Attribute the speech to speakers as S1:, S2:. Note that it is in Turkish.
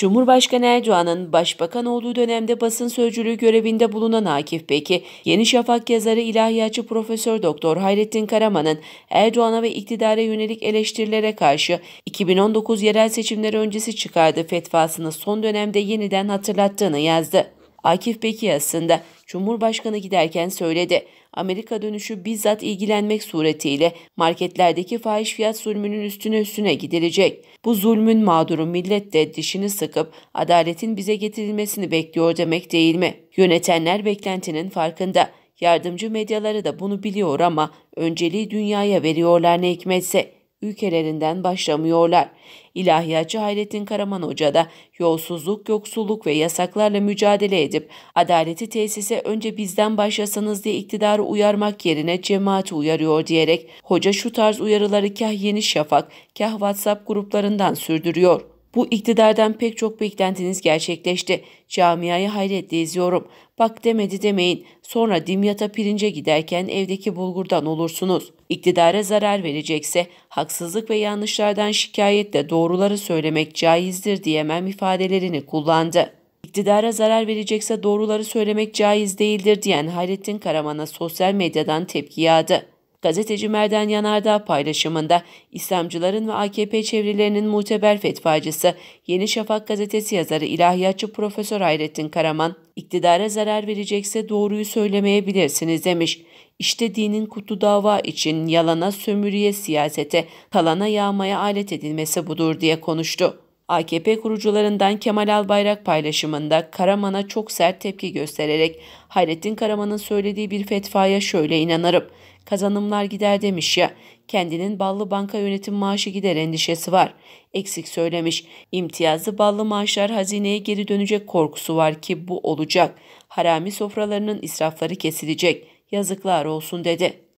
S1: Cumhurbaşkanı Erdoğan'ın başbakan olduğu dönemde basın sözcülüğü görevinde bulunan Akif Beki, Yeni Şafak yazarı ilahiyatçı Profesör Doktor Hayrettin Karaman'ın Erdoğan'a ve iktidara yönelik eleştirilere karşı 2019 yerel seçimleri öncesi çıkardığı fetvasını son dönemde yeniden hatırlattığını yazdı. Akif Beki aslında Cumhurbaşkanı giderken söyledi. Amerika dönüşü bizzat ilgilenmek suretiyle marketlerdeki fahiş fiyat zulmünün üstüne üstüne gidilecek. Bu zulmün mağduru millet de dişini sıkıp adaletin bize getirilmesini bekliyor demek değil mi? Yönetenler beklentinin farkında. Yardımcı medyaları da bunu biliyor ama önceliği dünyaya veriyorlar ne hikmetse ülkelerinden başlamıyorlar. İlahiyatçı Hayrettin Karaman Hoca da yolsuzluk, yoksulluk ve yasaklarla mücadele edip adaleti tesise önce bizden başlasanız diye iktidarı uyarmak yerine cemaati uyarıyor diyerek hoca şu tarz uyarıları kah Yeni Şafak, kah WhatsApp gruplarından sürdürüyor. Bu iktidardan pek çok beklentiniz gerçekleşti. Camiayı hayretle izliyorum. Bak demedi demeyin. Sonra dimyata pirince giderken evdeki bulgurdan olursunuz. İktidara zarar verecekse haksızlık ve yanlışlardan şikayetle doğruları söylemek caizdir diyemem ifadelerini kullandı. İktidara zarar verecekse doğruları söylemek caiz değildir diyen Hayrettin Karaman'a sosyal medyadan tepki yağdı. Gazeteci Merdan Yanardağ paylaşımında İslamcıların ve AKP çevrelerinin muteber fetvacısı Yeni Şafak gazetesi yazarı ilahiyatçı Profesör Hayrettin Karaman, iktidara zarar verecekse doğruyu söylemeyebilirsiniz demiş. İşte dinin kutu dava için yalana, sömürüye, siyasete, kalana yağmaya alet edilmesi budur diye konuştu. AKP kurucularından Kemal Albayrak paylaşımında Karaman'a çok sert tepki göstererek Hayrettin Karaman'ın söylediği bir fetvaya şöyle inanırım. Kazanımlar gider demiş ya. Kendinin ballı banka yönetim maaşı gider endişesi var. Eksik söylemiş. İmtiyazlı ballı maaşlar hazineye geri dönecek korkusu var ki bu olacak. Harami sofralarının israfları kesilecek. Yazıklar olsun dedi.